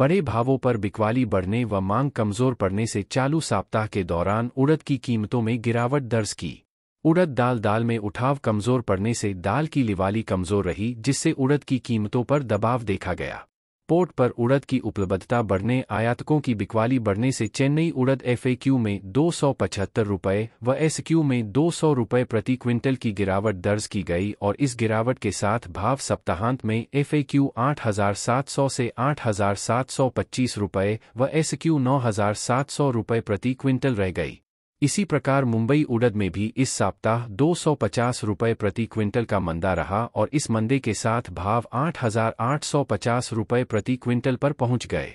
बड़े भावों पर बिकवाली बढ़ने व मांग कमजोर पड़ने से चालू सप्ताह के दौरान उड़द की कीमतों में गिरावट दर्ज की उड़द दाल दाल में उठाव कमजोर पड़ने से दाल की लिवाली कमजोर रही जिससे उड़द की कीमतों पर दबाव देखा गया पोर्ट पर उड़द की उपलब्धता बढ़ने आयातकों की बिकवाली बढ़ने से चेन्नई उड़द एफएक्यू में दो सौ पचहत्तर रुपये व एसक्यू में दो सौ रुपये प्रति क्विंटल की गिरावट दर्ज की गई और इस गिरावट के साथ भाव सप्ताहांत में एफएक्यू आठ हजार सात सौ से आठ हजार सात सौ पच्चीस रुपये व एसक्यू नौ हजार सात सौ रुपये प्रति क्विंटल रह गई इसी प्रकार मुंबई उड़द में भी इस सप्ताह दो रुपये प्रति क्विंटल का मंदा रहा और इस मंदे के साथ भाव 8,850 रुपये प्रति क्विंटल पर पहुंच गए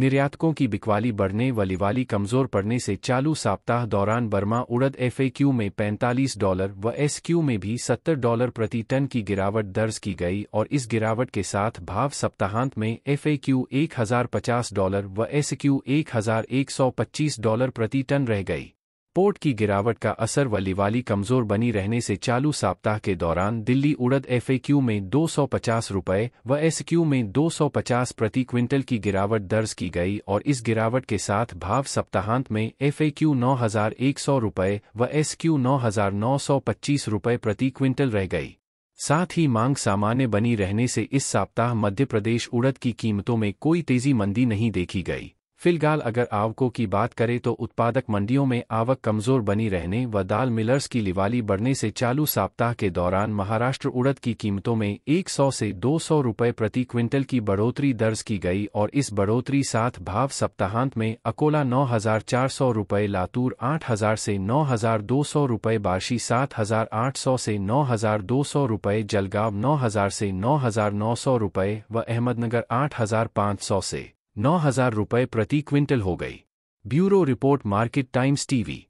निर्यातकों की बिकवाली बढ़ने व लिवाली कमजोर पड़ने से चालू सप्ताह दौरान बर्मा उड़द एफएक्यू में 45 डॉलर व एसक्यू में भी 70 डॉलर प्रति टन की गिरावट दर्ज की गई और इस गिरावट के साथ भाव सप्ताहांत में एफएक्यू 1050 डॉलर व एसक्यू 1125 डॉलर प्रति टन रह गई पोर्ट की गिरावट का असर वलीवाली कमजोर बनी रहने से चालू सप्ताह के दौरान दिल्ली उड़द एफएक्यू में दो सौ पचास रुपये व एसक्यू में दो सौ पचास प्रति क्विंटल की गिरावट दर्ज की गई और इस गिरावट के साथ भाव सप्ताहांत में एफएक्यू नौ हजार एक सौ रुपये व एसक्यू नौ हजार नौ सौ पच्चीस रुपये प्रति क्विंटल रह गई साथ ही मांग सामान्य बनी रहने से इस सप्ताह मध्य प्रदेश उड़द की कीमतों में कोई तेजी मंदी नहीं देखी गई फिलहाल अगर आवकों की बात करें तो उत्पादक मंडियों में आवक कमजोर बनी रहने व दाल मिलर्स की लिवाली बढ़ने से चालू सप्ताह के दौरान महाराष्ट्र उड़द की कीमतों में 100 से 200 रुपये प्रति क्विंटल की बढ़ोतरी दर्ज की गई और इस बढ़ोतरी साथ भाव सप्ताहांत में अकोला 9,400 रुपये लातूर 8,000 से 9,200 रुपये बार्शी 7,800 से 9,200 रुपये जलगांव 9,000 से 9,900 रुपये व अहमदनगर 8,500 से नौ हजार रुपये प्रति क्विंटल हो गई bureau report Market Times TV